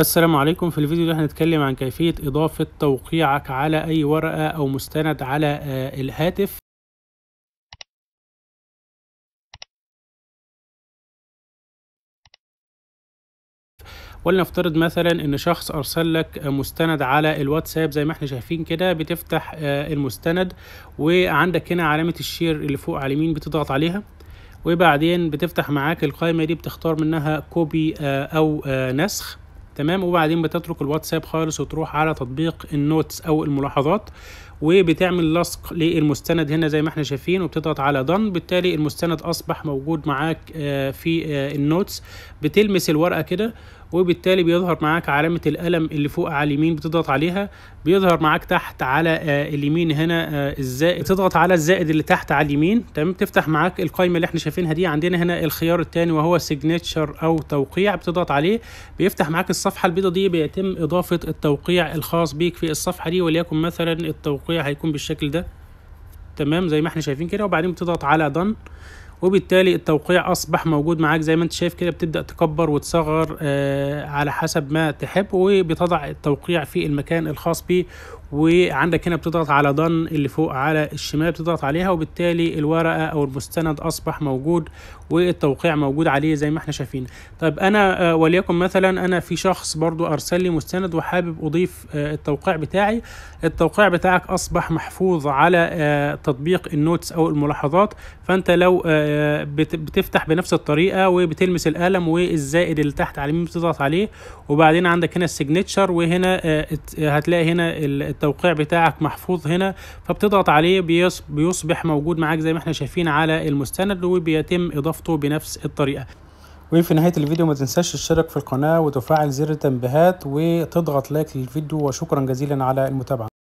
السلام عليكم في الفيديو ده هنتكلم عن كيفية إضافة توقيعك على أي ورقة أو مستند على آه، الهاتف ولنفترض مثلا ان شخص ارسل لك مستند على الواتساب زي ما احنا شايفين كده بتفتح آه، المستند وعندك هنا علامه الشير اللي فوق على اليمين بتضغط عليها وبعدين بتفتح معاك القائمه دي بتختار منها كوبي آه، او نسخ تمام وبعدين بتترك الواتساب خالص وتروح على تطبيق النوتس او الملاحظات وبتعمل لصق للمستند هنا زي ما احنا شايفين وبتضغط على دن بالتالي المستند اصبح موجود معاك آه، في آه، النوتس بتلمس الورقه كده وبالتالي بيظهر معاك علامة القلم اللي فوق على اليمين بتضغط عليها بيظهر معاك تحت على آه، اليمين هنا الزائد تضغط على الزائد اللي تحت على اليمين تمام تفتح معاك القائمة اللي احنا شايفينها دي عندنا هنا الخيار الثاني وهو سيجنتشر او توقيع بتضغط عليه بيفتح معاك الصفحة البيضاء دي بيتم اضافة التوقيع الخاص بيك في الصفحة دي وليكن مثلا التوقيع التوقيع هيكون بالشكل ده تمام زي ما احنا شايفين كده وبعدين بتضغط على دن وبالتالي التوقيع اصبح موجود معاك زي ما انت شايف كده بتبدا تكبر وتصغر آه على حسب ما تحب وبتضع التوقيع في المكان الخاص بيه وعندك هنا بتضغط على دن اللي فوق على الشمال بتضغط عليها وبالتالي الورقة أو المستند أصبح موجود والتوقيع موجود عليه زي ما احنا شايفين طيب أنا آه، وليكن مثلا أنا في شخص برضو أرسل لي مستند وحابب أضيف آه، التوقيع بتاعي التوقيع بتاعك أصبح محفوظ على آه، تطبيق النوتس أو الملاحظات فأنت لو بتفتح بنفس الطريقة وبتلمس القلم والزائد اللي تحت على بتضغط عليه وبعدين عندك هنا السيجنتشر وهنا هتلاقي هنا التوقيع بتاعك محفوظ هنا فبتضغط عليه بيصبح موجود معاك زي ما احنا شايفين على المستند وبيتم اضافته بنفس الطريقه وفي نهاية الفيديو ما تنساش تشترك في القناة وتفعل زر التنبيهات وتضغط لايك للفيديو وشكرا جزيلا على المتابعة